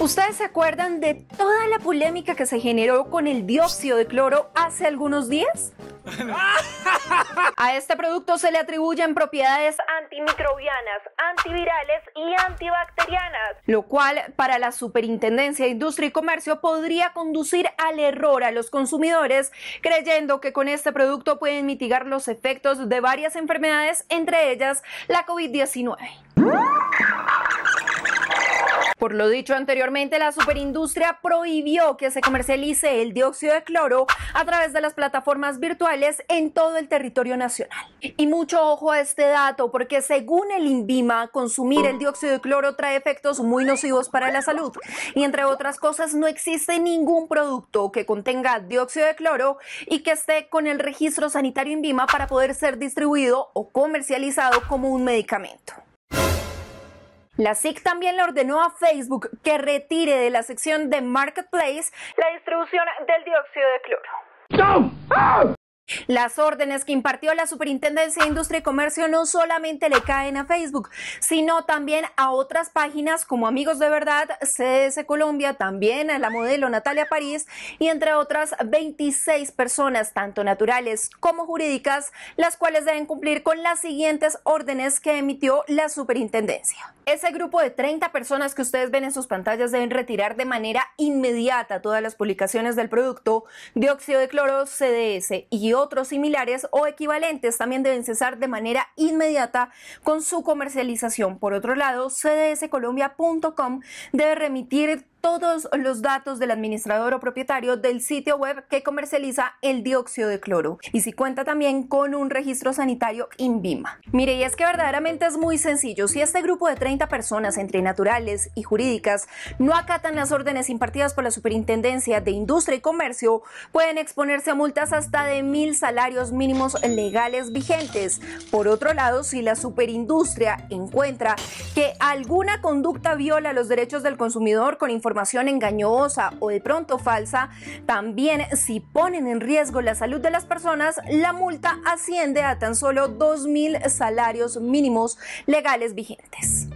Ustedes se acuerdan de toda la polémica que se generó con el dióxido de cloro hace algunos días? A este producto se le atribuyen propiedades antimicrobianas, antivirales y antibacterianas, lo cual para la Superintendencia de Industria y Comercio podría conducir al error a los consumidores creyendo que con este producto pueden mitigar los efectos de varias enfermedades, entre ellas la COVID-19. Por lo dicho anteriormente, la superindustria prohibió que se comercialice el dióxido de cloro a través de las plataformas virtuales en todo el territorio nacional. Y mucho ojo a este dato, porque según el INVIMA, consumir el dióxido de cloro trae efectos muy nocivos para la salud. Y entre otras cosas, no existe ningún producto que contenga dióxido de cloro y que esté con el registro sanitario INVIMA para poder ser distribuido o comercializado como un medicamento. La SIC también le ordenó a Facebook que retire de la sección de Marketplace la distribución del dióxido de cloro. Las órdenes que impartió la Superintendencia de Industria y Comercio no solamente le caen a Facebook, sino también a otras páginas como Amigos de Verdad, CDS Colombia, también a la modelo Natalia París y entre otras 26 personas, tanto naturales como jurídicas, las cuales deben cumplir con las siguientes órdenes que emitió la Superintendencia. Ese grupo de 30 personas que ustedes ven en sus pantallas deben retirar de manera inmediata todas las publicaciones del producto dióxido de cloro, CDS y otros similares o equivalentes también deben cesar de manera inmediata con su comercialización. Por otro lado, cdscolombia.com debe remitir todos los datos del administrador o propietario del sitio web que comercializa el dióxido de cloro y si cuenta también con un registro sanitario INVIMA. Mire, y es que verdaderamente es muy sencillo. Si este grupo de 30 personas entre naturales y jurídicas no acatan las órdenes impartidas por la Superintendencia de Industria y Comercio, pueden exponerse a multas hasta de mil salarios mínimos legales vigentes. Por otro lado, si la superindustria encuentra que alguna conducta viola los derechos del consumidor con información información engañosa o de pronto falsa, también si ponen en riesgo la salud de las personas, la multa asciende a tan solo 2.000 salarios mínimos legales vigentes.